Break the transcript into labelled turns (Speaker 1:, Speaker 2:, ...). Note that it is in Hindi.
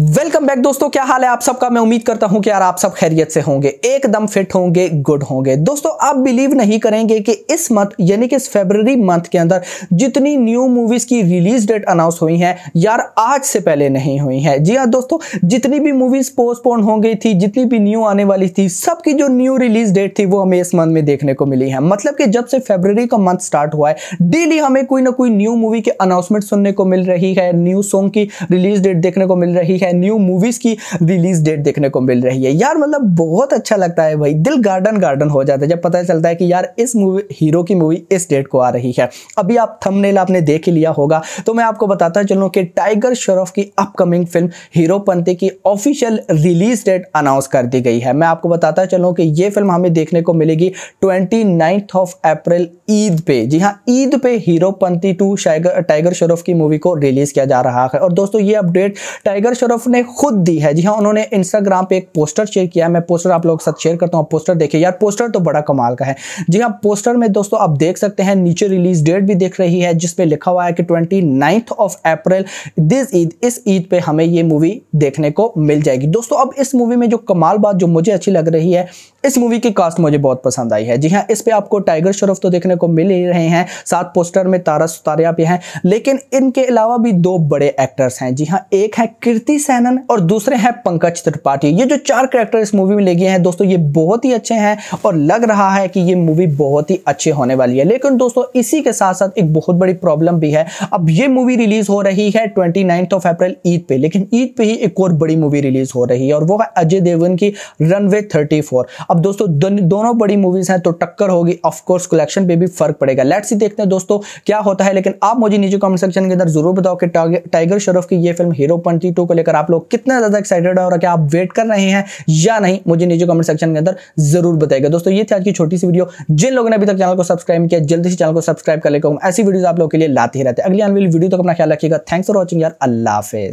Speaker 1: वेलकम बैक दोस्तों क्या हाल है आप सबका मैं उम्मीद करता हूं कि यार आप सब खैरियत से होंगे एकदम फिट होंगे गुड होंगे दोस्तों आप बिलीव नहीं करेंगे कि इस मंथ यानी कि इस फेबररी मंथ के अंदर जितनी न्यू मूवीज की रिलीज डेट अनाउंस हुई हैं यार आज से पहले नहीं हुई हैं जी हाँ दोस्तों जितनी भी मूवीज पोस्टपोन हो गई थी जितनी भी न्यू आने वाली थी सबकी जो न्यू रिलीज डेट थी वो हमें इस मंथ में देखने को मिली है मतलब कि जब से फेबररी का मंथ स्टार्ट हुआ है डेली हमें कोई ना कोई न्यू मूवी के अनाउंसमेंट सुनने को मिल रही है न्यू सॉन्ग की रिलीज डेट देखने को मिल रही है है न्यू मूवीज़ की रिलीज डेट देखने को मिल रही है यार मतलब बहुत अच्छा लगता है भाई दिल गार्डन गार्डन हो जाता है जब पता चलता है कि यार इस मूवी हीरो की मूवी इस डेट को आ रही है अभी आप थंबनेल आपने देख ही लिया होगा तो मैं आपको बताता चलूँ कि टाइगर श्रॉफ की अपकमिंग फिल्म हीरो हीरोपंथी की ऑफिशियल रिलीज डेट अनाउंस कर दी गई है मैं आपको बताता चलूँ कि ये फिल्म हमें देखने को मिलेगी ट्वेंटी ऑफ अप्रैल ईद पे जी हाँ ईद पे हीरो हीरोपंथी टू टाइगर श्रॉफ की मूवी को रिलीज किया जा रहा है और दोस्तों ये अपडेट टाइगर श्रॉफ मुशर्रफ ने खुद दी है जी हाँ उन्होंने इंस्टाग्राम पे एक पोस्टर शेयर किया है मैं पोस्टर आप लोगों के साथ शेयर करता हूँ पोस्टर देखिए यार पोस्टर तो बड़ा कमाल का है जी हाँ पोस्टर में दोस्तों आप देख सकते हैं नीचे रिलीज डेट भी देख रही है जिसपे लिखा हुआ है कि twenty of April this Eid इस ईद पर हमें ये मूवी देखने को मिल जाएगी दोस्तों अब इस मूवी में जो कमाल बात जो मुझे अच्छी लग रही है इस मूवी की कास्ट मुझे बहुत पसंद आई है जी हाँ इस पे आपको टाइगर श्रॉफ तो देखने को मिल ही रहे हैं साथ पोस्टर में तारा सुतारिया भी हैं लेकिन इनके अलावा भी दो बड़े एक्टर्स हैं जी हाँ एक है कीर्ति सैनन और दूसरे हैं पंकज त्रिपाठी ये जो चार करेक्टर इस मूवी में गए हैं दोस्तों ये बहुत ही अच्छे हैं और लग रहा है कि ये मूवी बहुत ही अच्छी होने वाली है लेकिन दोस्तों इसी के साथ साथ एक बहुत बड़ी प्रॉब्लम भी है अब ये मूवी रिलीज हो रही है ट्वेंटी ऑफ अप्रैल ईद पे लेकिन ईद पे ही एक और बड़ी मूवी रिलीज हो रही है और वो है अजय देवगन की रनवे थर्टी फोर अब दोस्तों दोनों बड़ी मूवीज हैं तो टक्कर होगी ऑफकोर्स कलेक्शन पे भी फर्क पड़ेगा लेट्स ही देखते हैं दोस्तों क्या होता है लेकिन आप मुझे नीचे कमेंट सेक्शन के अंदर जरूर बताओ कि टाइगर शरफ की ये फिल्म पंथी टू को लेकर आप लोग कितना ज्यादा एक्साइटेड है और क्या आप वेट कर रहे हैं या नहीं मुझे नीचे कमेंट सेक्शन के अंदर जरूर बताएगा दोस्तों ये थी आज की छोटी सी वीडियो जिन लोगों ने अभी तक चैनल को सब्सक्राइब किया जल्दी से चैनल को सब्सक्राइब कर लेकर ऐसी वीडियो आप लोग के लिए लाते ही रहते हैं अगली आने वीडियो तक अपना ख्याल रखिएगा थैंक्स फॉर वॉचिंग यार अल्लाह हाफिज